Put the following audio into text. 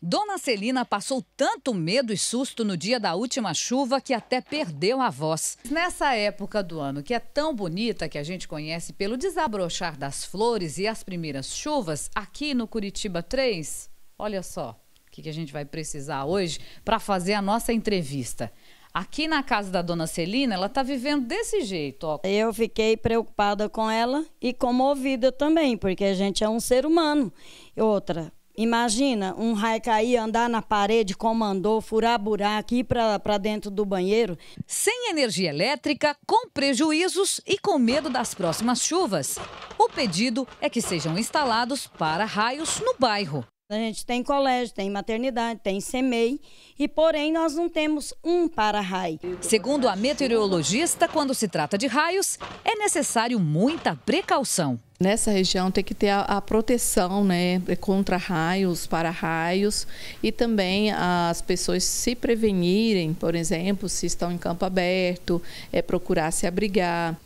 Dona Celina passou tanto medo e susto no dia da última chuva que até perdeu a voz. Nessa época do ano que é tão bonita que a gente conhece pelo desabrochar das flores e as primeiras chuvas, aqui no Curitiba 3, olha só o que a gente vai precisar hoje para fazer a nossa entrevista. Aqui na casa da dona Celina, ela está vivendo desse jeito. Ó. Eu fiquei preocupada com ela e comovida também, porque a gente é um ser humano. Outra, Imagina um raio cair, andar na parede, comandou, furar buraco, ir para dentro do banheiro. Sem energia elétrica, com prejuízos e com medo das próximas chuvas. O pedido é que sejam instalados para-raios no bairro. A gente tem colégio, tem maternidade, tem semei e, porém, nós não temos um para-raio. Segundo a meteorologista, quando se trata de raios, é necessário muita precaução nessa região tem que ter a, a, proteção né, contra raios, para raios e também as pessoas se prevenirem, por exemplo, se estão em campo aberto, é, procurar se abrigar,